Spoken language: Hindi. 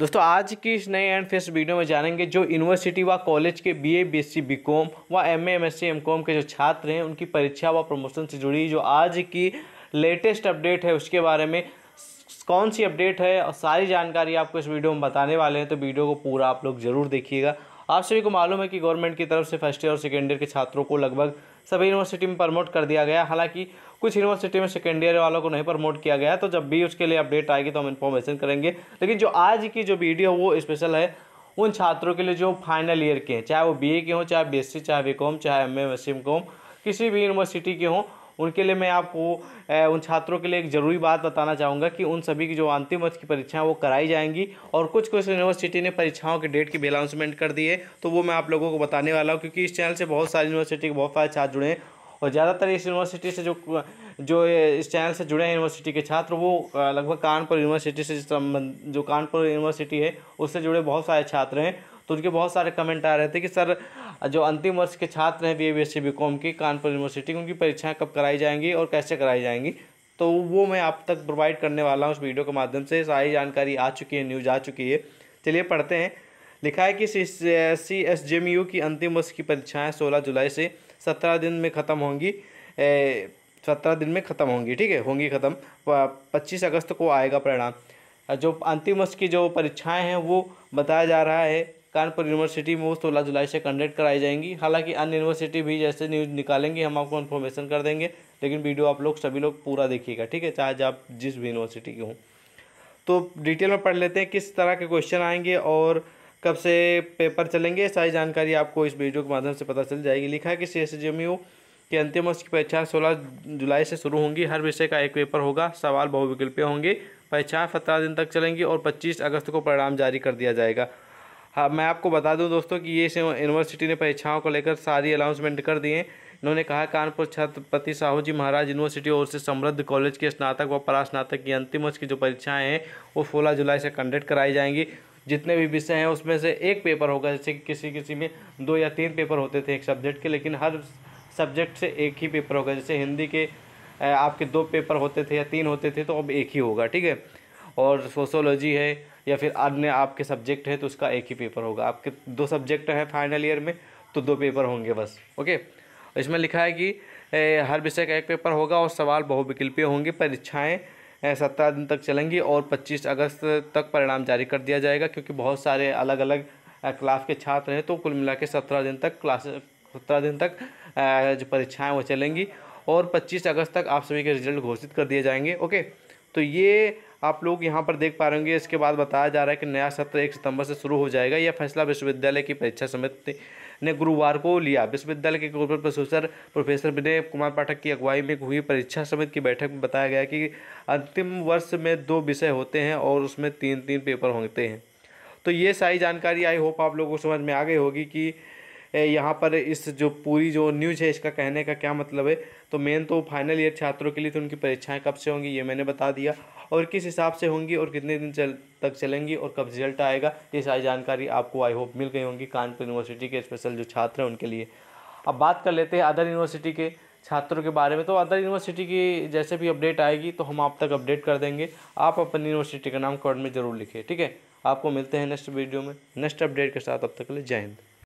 दोस्तों आज की इस नए एंड फेस्ट वीडियो में जानेंगे जो यूनिवर्सिटी व कॉलेज के बीए बीएससी बीकॉम व एमए एमएससी एमकॉम के जो छात्र हैं उनकी परीक्षा व प्रमोशन से जुड़ी जो आज की लेटेस्ट अपडेट है उसके बारे में कौन सी अपडेट है और सारी जानकारी आपको इस वीडियो में बताने वाले हैं तो वीडियो को पूरा आप लोग ज़रूर देखिएगा आप सभी को मालूम है कि गवर्नमेंट की तरफ से फर्स्ट ईयर और सेकेंड ईयर के छात्रों को लगभग सभी यूनिवर्सिटी में प्रमोट कर दिया गया हालांकि कुछ यूनिवर्सिटी में सेकेंड ईयर वालों को नहीं प्रमोट किया गया तो जब भी उसके लिए अपडेट आएगी तो हम इन्फॉर्मेशन करेंगे लेकिन जो आज की जो वीडियो वो स्पेशल है उन छात्रों के लिए जो फाइनल ईयर के हैं चाहे वो ए के हों चाहे सी चाहे कॉम चाहे सी एम कॉम किसी भी यूनिवर्सिटी के हों उनके लिए मैं आपको उन छात्रों के लिए एक ज़रूरी बात बताना चाहूँगा कि उन सभी की जो अंतिम वर्ष की परीक्षाएँ वो कराई जाएंगी और कुछ कुछ यूनिवर्सिटी ने परीक्षाओं के डेट की भी अनाउंसमेंट कर दी है तो वो मैं आप लोगों को बताने वाला हूँ क्योंकि इस चैनल से बहुत सारी यूनिवर्सिटी के बहुत सारे छात्र जुड़े हैं और ज़्यादातर इस यूनिवर्सिटी से जो जो इस चैनल से जुड़े हैं यूनिवर्सिटी के छात्र वो लगभग कानपुर यूनिवर्सिटी से संबंध जो कानपुर यूनिवर्सिटी है उससे जुड़े बहुत सारे छात्र हैं तो उनके बहुत सारे कमेंट आ रहे थे कि सर जो अंतिम वर्ष के छात्र हैं B A B S C B com की कानपुर यूनिवर्सिटी उनकी परीक्षाएँ कब कराई जाएंगी और कैसे कराई जाएंगी तो वो मैं आप तक प्रोवाइड करने वाला हूँ उस वीडियो के माध्यम से सारी जानकारी आ चुकी है न्यूज़ आ चुकी है चलिए पढ़ते हैं लिखा है कि C S J M U की अंतिम वर्ष की परीक्षाएं 16 जुलाई से 17 दिन में ख़त्म होंगी सत्रह दिन में ख़त्म होंगी ठीक है होंगी ख़त्म पच्चीस अगस्त को आएगा परिणाम जो अंतिम वर्ष की जो परीक्षाएं हैं वो बताया जा रहा है कानपुर यूनिवर्सिटी में वो सोलह जुलाई से कंडक्ट कराई जाएंगी हालांकि अन्य यूनिवर्सिटी भी जैसे न्यूज़ निकालेंगे हम आपको इन्फॉर्मेशन कर देंगे लेकिन वीडियो आप लोग सभी लोग पूरा देखिएगा ठीक है चाहे आप जिस भी यूनिवर्सिटी के हों तो डिटेल में पढ़ लेते हैं किस तरह के क्वेश्चन आएंगे और कब से पेपर चलेंगे सारी जानकारी आपको इस वीडियो के माध्यम से पता चल जाएगी लिखा है कि सी एस के अंतिम वर्ष की परीक्षा सोलह जुलाई से शुरू होंगी हर विषय का एक पेपर होगा सवाल बहुविकल्पीय होंगे परीक्षाएं सत्रह दिन तक चलेंगी और पच्चीस अगस्त को परिणाम जारी कर दिया जाएगा हाँ मैं आपको बता दूं दोस्तों कि ये यूनिवर्सिटी ने परीक्षाओं को लेकर सारी अनाउंसमेंट कर दिए इन्होंने कहा कानपुर छत्रपति साहू जी महाराज यूनिवर्सिटी और से समृद्ध कॉलेज के स्नातक व परास्नातक की अंतिम वर्ष की जो परीक्षाएं हैं वो सोलह जुलाई से कंडक्ट कराई जाएंगी जितने भी विषय हैं उसमें से एक पेपर होगा जैसे कि किसी किसी में दो या तीन पेपर होते थे एक सब्जेक्ट के लेकिन हर सब्जेक्ट से एक ही पेपर होगा जैसे हिंदी के आपके दो पेपर होते थे या तीन होते थे तो अब एक ही होगा ठीक है और सोशोलॉजी है या फिर अन्य आपके सब्जेक्ट है तो उसका एक ही पेपर होगा आपके दो सब्जेक्ट हैं फाइनल ईयर में तो दो पेपर होंगे बस ओके इसमें लिखा है कि ए, हर विषय का एक पेपर होगा और सवाल बहुविकल्पीय होंगे परीक्षाएँ सत्रह दिन तक चलेंगी और पच्चीस अगस्त तक परिणाम जारी कर दिया जाएगा क्योंकि बहुत सारे अलग अलग क्लास के छात्र हैं तो कुल मिला के सत्रह दिन तक क्लास सत्रह दिन तक जो परीक्षाएँ वो चलेंगी और पच्चीस अगस्त तक आप सभी के रिजल्ट घोषित कर दिए जाएंगे ओके तो ये आप लोग यहाँ पर देख पा रहे होंगे इसके बाद बताया जा रहा है कि नया सत्र एक सितंबर से शुरू हो जाएगा यह फैसला विश्वविद्यालय की परीक्षा समिति ने गुरुवार को लिया विश्वविद्यालय के कुलपति प्रोफेसर प्रोफेसर विनय कुमार पाठक की अगुवाई में हुई परीक्षा समिति की बैठक में बताया गया कि अंतिम वर्ष में दो विषय होते हैं और उसमें तीन तीन पेपर होते हैं तो ये सारी जानकारी आई होप आप लोगों को समझ में आ गई होगी कि यहाँ पर इस जो पूरी जो न्यूज है इसका कहने का क्या मतलब है तो मेन तो फाइनल ईयर छात्रों के लिए तो उनकी परीक्षाएँ कब से होंगी ये मैंने बता दिया और किस हिसाब से होंगी और कितने दिन चल तक चलेंगी और कब रिजल्ट आएगा ये सारी जानकारी आपको आई होप मिल गई होंगी कानपुर यूनिवर्सिटी के स्पेशल जो छात्र हैं उनके लिए अब बात कर लेते हैं अदर यूनिवर्सिटी के छात्रों के बारे में तो अदर यूनिवर्सिटी की जैसे भी अपडेट आएगी तो हम आप तक अपडेट कर देंगे आप अपनी यूनिवर्सिटी का नाम कॉर्ड में ज़रूर लिखें ठीक है आपको मिलते हैं नेक्स्ट वीडियो में नेक्स्ट अपडेट के साथ अब तक के लिए जय हिंद